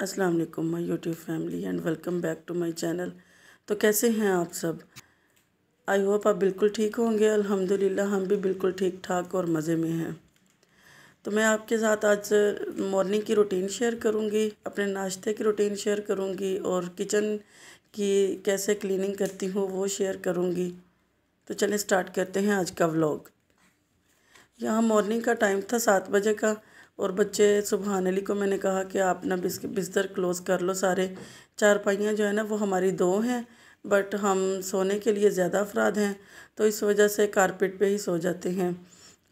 अस्सलाम वालेकुम my YouTube family and welcome back to my channel तो कैसे हैं आप सब आई होप आप बिल्कुल ठीक होंगे अल्हम्दुलिल्लाह हम भी बिल्कुल ठीक ठाक और मज़े में हैं तो मैं आपके साथ आज मॉर्निंग की रूटीन शेयर करूँगी अपने नाश्ते की रूटीन शेयर करूँगी और किचन की कैसे क्लीनिंग करती हूँ वो शेयर करूँगी तो चलें स्टार्ट करते हैं आज का व्लॉग यहाँ मॉर्निंग का टाइम था सात बजे का और बच्चे सुबहान अली को मैंने कहा कि आप ना बिस्तर क्लोज़ कर लो सारे चारपाइयाँ जो है ना वो हमारी दो हैं बट हम सोने के लिए ज़्यादा अफराद हैं तो इस वजह से कारपेट पे ही सो जाते हैं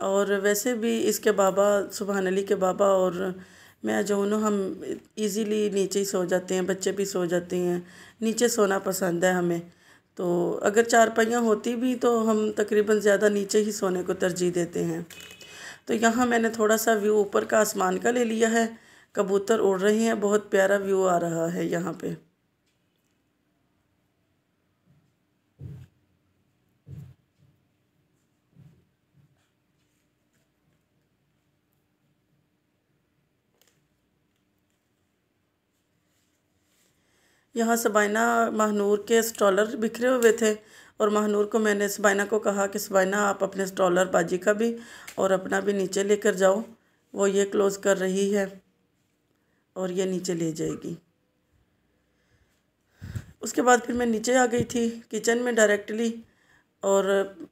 और वैसे भी इसके बाबा सुबहान अली के बाबा और मैं जो हूँ हम इजीली नीचे ही सो जाते हैं बच्चे भी सो जाते हैं नीचे सोना पसंद है हमें तो अगर चार पाइयाँ होती भी तो हम तकरीबन ज़्यादा नीचे ही सोने को तरजीह देते हैं तो यहाँ मैंने थोड़ा सा व्यू ऊपर का आसमान का ले लिया है कबूतर उड़ रहे हैं बहुत प्यारा व्यू आ रहा है यहाँ पे यहाँ सबाइना महानूर के स्टॉलर बिखरे हुए थे और महानूर को मैंने सबाइना को कहा कि सबाइना आप अपने स्टॉलर बाजी का भी और अपना भी नीचे लेकर जाओ वो ये क्लोज़ कर रही है और ये नीचे ले जाएगी उसके बाद फिर मैं नीचे आ गई थी किचन में डायरेक्टली और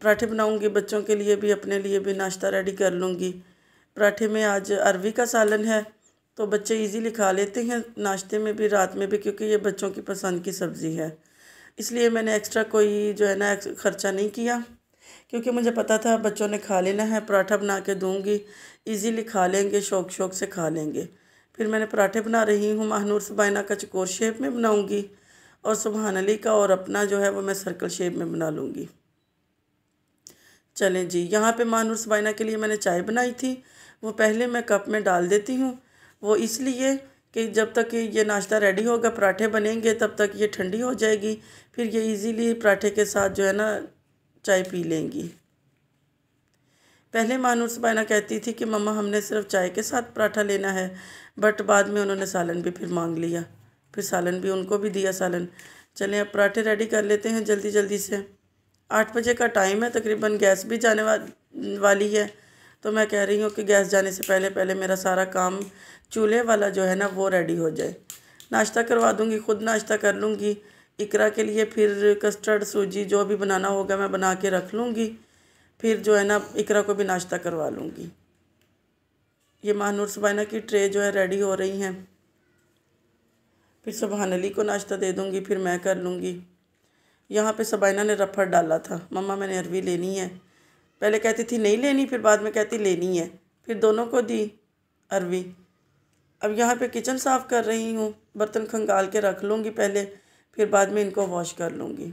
पराठे बनाऊंगी बच्चों के लिए भी अपने लिए भी नाश्ता रेडी कर लूँगी पराठे में आज अरवी का सालन है तो बच्चे इजीली खा लेते हैं नाश्ते में भी रात में भी क्योंकि ये बच्चों की पसंद की सब्ज़ी है इसलिए मैंने एक्स्ट्रा कोई जो है ना ख़र्चा नहीं किया क्योंकि मुझे पता था बच्चों ने खा लेना है पराठा बना के दूँगी ईजिली खा लेंगे शौक शौक से खा लेंगे फिर मैंने पराठे बना रही हूँ महानूर सबाइना का चकोर शेप में बनाऊँगी और सुबहान अली का और अपना जो है वो मैं सर्कल शेप में बना लूँगी चलें जी यहाँ पे महानूर सबाइना के लिए मैंने चाय बनाई थी वो पहले मैं कप में डाल देती हूँ वो इसलिए कि जब तक ये नाश्ता रेडी होगा पराठे बनेंगे तब तक ये ठंडी हो जाएगी फिर ये इजीली पराठे के साथ जो है ना चाय पी लेंगी पहले मानूर सुबैना कहती थी कि मम्मा हमने सिर्फ चाय के साथ पराठा लेना है बट बाद में उन्होंने सालन भी फिर मांग लिया फिर सालन भी उनको भी दिया सालन चलें अब पराठे रेडी कर लेते हैं जल्दी जल्दी से आठ बजे का टाइम है तकरीबन गैस भी जाने वा, वाली है तो मैं कह रही हूँ कि गैस जाने से पहले पहले मेरा सारा काम चूल्हे वाला जो है ना वो रेडी हो जाए नाश्ता करवा दूँगी ख़ुद नाश्ता कर लूँगी इकरा के लिए फिर कस्टर्ड सूजी जो भी बनाना होगा मैं बना के रख लूँगी फिर जो है ना इकरा को भी नाश्ता करवा लूँगी ये महानूर सुबाना की ट्रे जो है रेडी हो रही हैं फिर सुबहान अली को नाश्ता दे दूँगी फिर मैं कर लूँगी यहाँ पे सबाइना ने रफड़ डाला था मम्मा मैंने अरवी लेनी है पहले कहती थी नहीं लेनी फिर बाद में कहती लेनी है फिर दोनों को दी अरवी अब यहाँ पे किचन साफ़ कर रही हूँ बर्तन खंगाल के रख लूँगी पहले फिर बाद में इनको वॉश कर लूँगी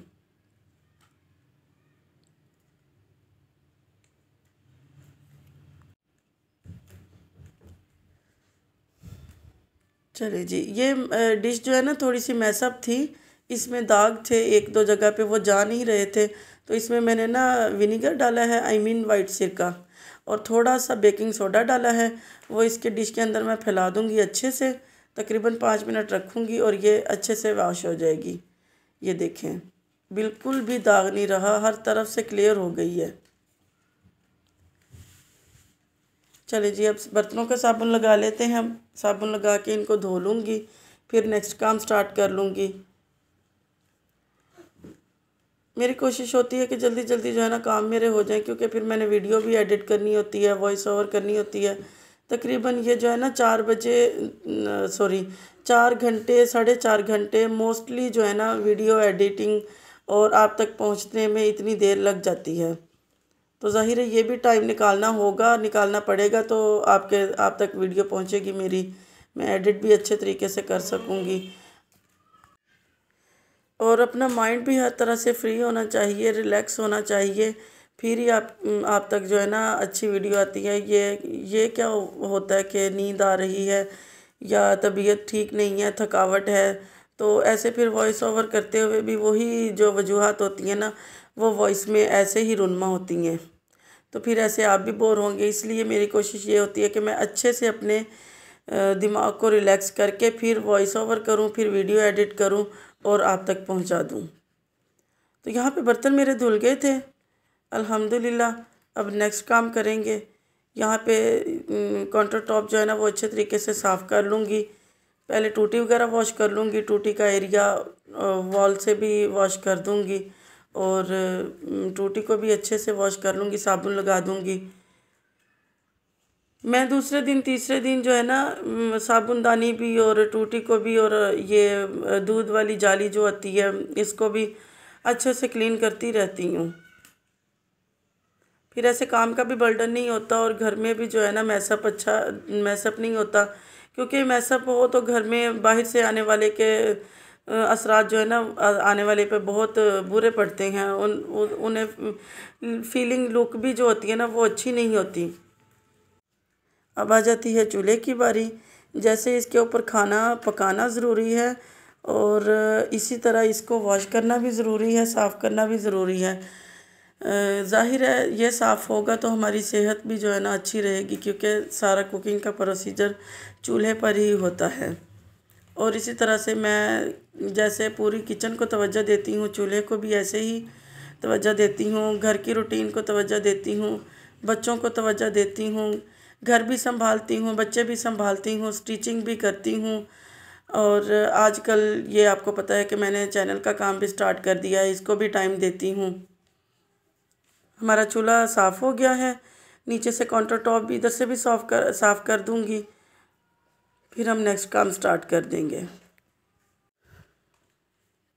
चले जी ये डिश जो है ना थोड़ी सी मैसअप थी इसमें दाग थे एक दो जगह पे वो जा नहीं रहे थे तो इसमें मैंने ना विनीगर डाला है आई मीन वाइट सिरका और थोड़ा सा बेकिंग सोडा डाला है वो इसके डिश के अंदर मैं फैला दूँगी अच्छे से तकरीबन पाँच मिनट रखूँगी और ये अच्छे से वाश हो जाएगी ये देखें बिल्कुल भी दाग नहीं रहा हर तरफ से क्लियर हो गई है चले जी अब बर्तनों का साबुन लगा लेते हैं हम साबुन लगा के इनको धो लूँगी फिर नेक्स्ट काम स्टार्ट कर लूँगी मेरी कोशिश होती है कि जल्दी जल्दी जो है ना काम मेरे हो जाएँ क्योंकि फिर मैंने वीडियो भी एडिट करनी होती है वॉइस ओवर करनी होती है तकरीबन ये जो है ना चार बजे सॉरी चार घंटे साढ़े चार घंटे मोस्टली जो है ना वीडियो एडिटिंग और आप तक पहुंचने में इतनी देर लग जाती है तो ज़ाहिर है ये भी टाइम निकालना होगा निकालना पड़ेगा तो आपके आप तक वीडियो पहुंचेगी मेरी मैं एडिट भी अच्छे तरीके से कर सकूँगी और अपना माइंड भी हर तरह से फ्री होना चाहिए रिलैक्स होना चाहिए फिर ही आप आप तक जो है ना अच्छी वीडियो आती है ये ये क्या होता है कि नींद आ रही है या तबीयत ठीक नहीं है थकावट है तो ऐसे फिर वॉइस ओवर करते हुए भी वही जो वजूहत होती हैं ना वो वॉइस में ऐसे ही रुनमा होती हैं तो फिर ऐसे आप भी बोर होंगे इसलिए मेरी कोशिश ये होती है कि मैं अच्छे से अपने दिमाग को रिलैक्स करके फिर वॉइस ओवर करूँ फिर वीडियो एडिट करूँ और आप तक पहुँचा दूँ तो यहाँ पे बर्तन मेरे धुल गए थे अल्हम्दुलिल्लाह अब नेक्स्ट काम करेंगे यहाँ पे काउंटर टॉप जो है ना वो अच्छे तरीके से साफ़ कर लूँगी पहले टूटी वगैरह वॉश कर लूँगी टूटी का एरिया वॉल से भी वॉश कर दूँगी और टूटी को भी अच्छे से वॉश कर लूँगी साबुन लगा दूँगी मैं दूसरे दिन तीसरे दिन जो है ना साबुनदानी भी और टूटी को भी और ये दूध वाली जाली जो आती है इसको भी अच्छे से क्लीन करती रहती हूँ फिर ऐसे काम का भी बर्डन नहीं होता और घर में भी जो है ना मैसअप अच्छा मैसअप नहीं होता क्योंकि मैसअप हो तो घर में बाहर से आने वाले के असरात जो है ना आने वाले पे बहुत बुरे पड़ते हैं उन उन्हें फीलिंग लुक भी जो होती है ना वो अच्छी नहीं होती अब आ जाती है चूल्हे की बारी जैसे इसके ऊपर खाना पकाना ज़रूरी है और इसी तरह इसको वॉश करना भी ज़रूरी है साफ़ करना भी ज़रूरी है ज़ाहिर है ये साफ़ होगा तो हमारी सेहत भी जो है ना अच्छी रहेगी क्योंकि सारा कुकिंग का प्रोसीजर चूल्हे पर ही होता है और इसी तरह से मैं जैसे पूरी किचन को तवज्जो देती हूँ चूल्हे को भी ऐसे ही तवज्जो देती हूँ घर की रूटीन को तवज्जो देती हूँ बच्चों को तवज्जो देती हूँ घर भी संभालती हूँ बच्चे भी संभालती हूँ स्टिचिंग भी करती हूँ और आजकल ये आपको पता है कि मैंने चैनल का काम भी स्टार्ट कर दिया है इसको भी टाइम देती हूँ हमारा चूल्हा साफ़ हो गया है नीचे से काउंटर टॉप भी इधर से भी साफ कर साफ़ कर दूँगी फिर हम नेक्स्ट काम स्टार्ट कर देंगे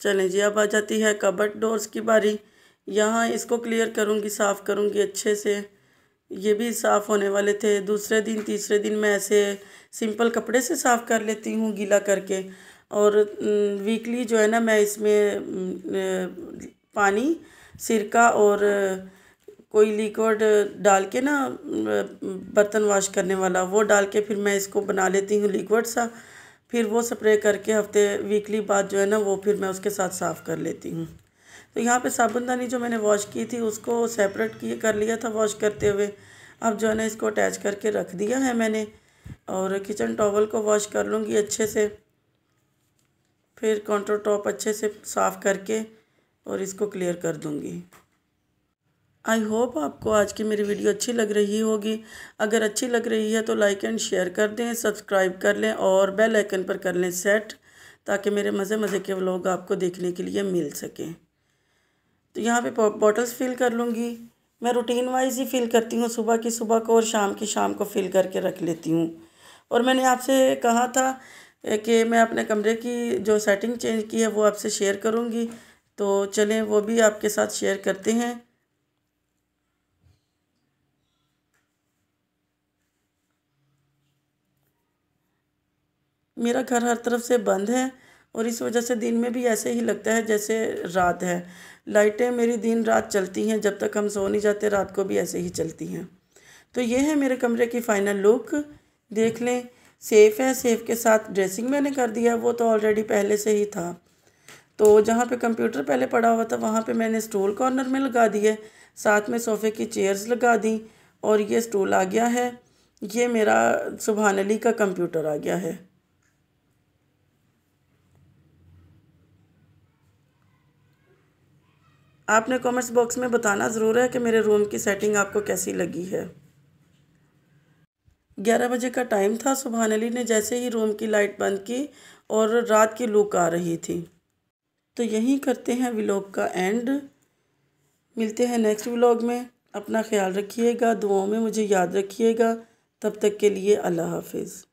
चलें जी अब आ जाती है कबट डोर्स की बारी यहाँ इसको क्लियर करूँगी साफ़ करूँगी अच्छे से ये भी साफ़ होने वाले थे दूसरे दिन तीसरे दिन मैं ऐसे सिंपल कपड़े से साफ़ कर लेती हूँ गीला करके और वीकली जो है ना मैं इसमें पानी सिरका और कोई लिक्विड डाल के ना बर्तन वॉश करने वाला वो डाल के फिर मैं इसको बना लेती हूँ लिक्विड सा फिर वो स्प्रे करके हफ्ते वीकली बाद जो है ना वो फिर मैं उसके साथ साफ़ कर लेती हूँ तो यहाँ पे साबुनदानी जो मैंने वॉश की थी उसको सेपरेट किए कर लिया था वॉश करते हुए अब जो है ना इसको अटैच करके रख दिया है मैंने और किचन टॉवल को वॉश कर लूँगी अच्छे से फिर काउंटर टॉप अच्छे से साफ़ करके और इसको क्लियर कर दूँगी आई होप आपको आज की मेरी वीडियो अच्छी लग रही होगी अगर अच्छी लग रही है तो लाइक एंड शेयर कर दें सब्सक्राइब कर लें और बेल आइकन पर कर लें सेट ताकि मेरे मज़े मज़े के व्लॉग आपको देखने के लिए मिल सकें तो यहाँ पे बॉटल्स फिल कर लूँगी मैं रूटीन वाइज ही फिल करती हूँ सुबह की सुबह को और शाम की शाम को फिल करके रख लेती हूँ और मैंने आपसे कहा था कि मैं अपने कमरे की जो सेटिंग चेंज की है वो आपसे शेयर करूँगी तो चलें वो भी आपके साथ शेयर करते हैं मेरा घर हर तरफ से बंद है और इस वजह से दिन में भी ऐसे ही लगता है जैसे रात है लाइटें मेरी दिन रात चलती हैं जब तक हम सो नहीं जाते रात को भी ऐसे ही चलती हैं तो ये है मेरे कमरे की फ़ाइनल लुक देख लें सेफ़ है सेफ़ के साथ ड्रेसिंग मैंने कर दिया वो तो ऑलरेडी पहले से ही था तो जहाँ पे कंप्यूटर पहले पड़ा हुआ था वहाँ पे मैंने स्टूल कॉर्नर में लगा दिए साथ में सोफ़े की चेयर्स लगा दी और ये स्टूल आ गया है ये मेरा सुबहानली का कंप्यूटर आ गया है आपने कमेंट्स बॉक्स में बताना ज़रूर है कि मेरे रूम की सेटिंग आपको कैसी लगी है ग्यारह बजे का टाइम था सुबहान अली ने जैसे ही रूम की लाइट बंद की और रात की लुक आ रही थी तो यहीं करते हैं व्लॉग का एंड मिलते हैं नेक्स्ट व्लॉग में अपना ख्याल रखिएगा दुआओं में मुझे याद रखिएगा तब तक के लिए अल्लाह हाफिज़